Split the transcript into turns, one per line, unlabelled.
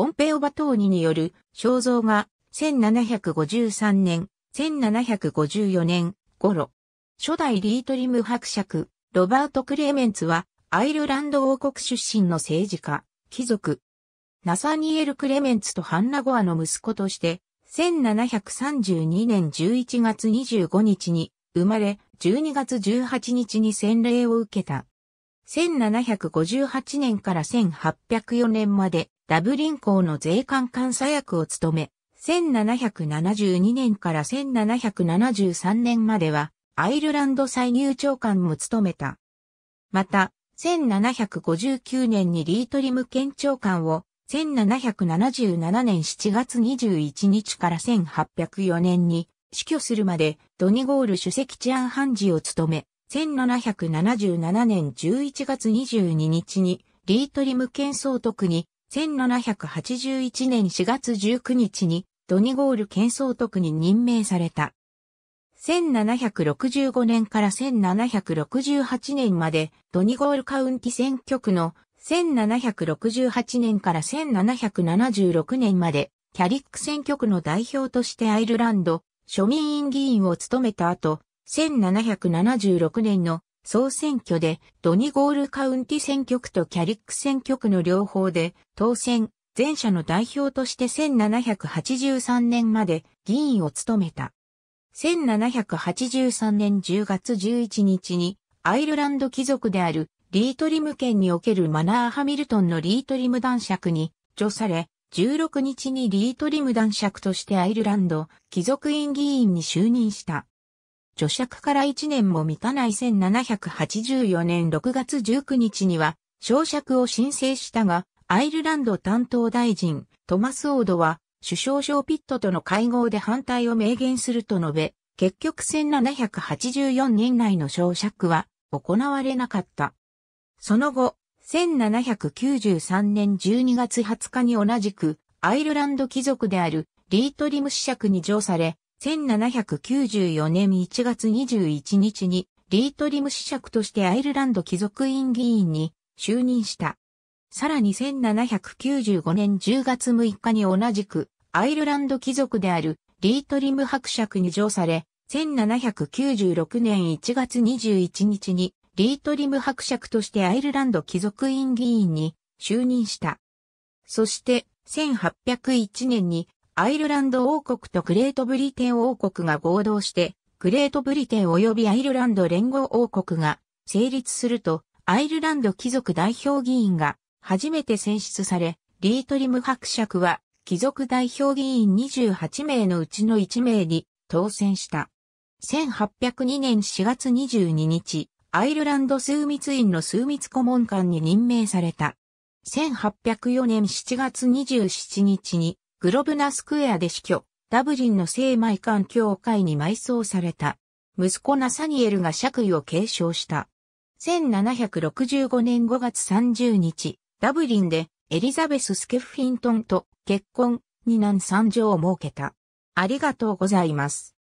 ポンペオ・バトーニによる肖像が1753年、1754年頃、初代リートリム伯爵、ロバート・クレメンツは、アイルランド王国出身の政治家、貴族、ナサニエル・クレメンツとハンナ・ゴアの息子として、1732年11月25日に生まれ、12月18日に洗礼を受けた。1758年から1804年までダブリン港の税関監査役を務め、1772年から1773年までは、アイルランド歳入長官も務めた。また、1759年にリートリム県長官を、1777年7月21日から1804年に死去するまでドニゴール主席治安判事を務め、1777年11月22日にリートリム県総督に1781年4月19日にドニゴール県総督に任命された。1765年から1768年までドニゴールカウンティ選挙区の1768年から1776年までキャリック選挙区の代表としてアイルランド庶民院議員を務めた後、1776年の総選挙でドニゴールカウンティ選挙区とキャリック選挙区の両方で当選、前者の代表として1783年まで議員を務めた。1783年10月11日にアイルランド貴族であるリートリム県におけるマナーハミルトンのリートリム男爵に除され、16日にリートリム男爵としてアイルランド貴族院議員に就任した。著釈から1年も満たない1784年6月19日には、召釈を申請したが、アイルランド担当大臣、トマス・オードは、首相ショーピットとの会合で反対を明言すると述べ、結局1784年内の召釈は行われなかった。その後、1793年12月20日に同じく、アイルランド貴族であるリートリム子爵に上され、1794年1月21日にリートリム子爵としてアイルランド貴族院議員に就任した。さらに1795年10月6日に同じくアイルランド貴族であるリートリム伯爵に上され、1796年1月21日にリートリム伯爵としてアイルランド貴族院議員に就任した。そして1801年にアイルランド王国とグレートブリテン王国が合同して、グレートブリテン及びアイルランド連合王国が成立すると、アイルランド貴族代表議員が初めて選出され、リートリム伯爵は貴族代表議員28名のうちの1名に当選した。1802年4月22日、アイルランド枢密院の枢密顧問官に任命された。1804年7月27日にグロブナスクエアで死去、ダブリンの聖マイカン教会に埋葬された。息子ナサニエルが爵位を継承した。1765年5月30日、ダブリンでエリザベス・スケフィントンと結婚、二男三女を設けた。ありがとうございます。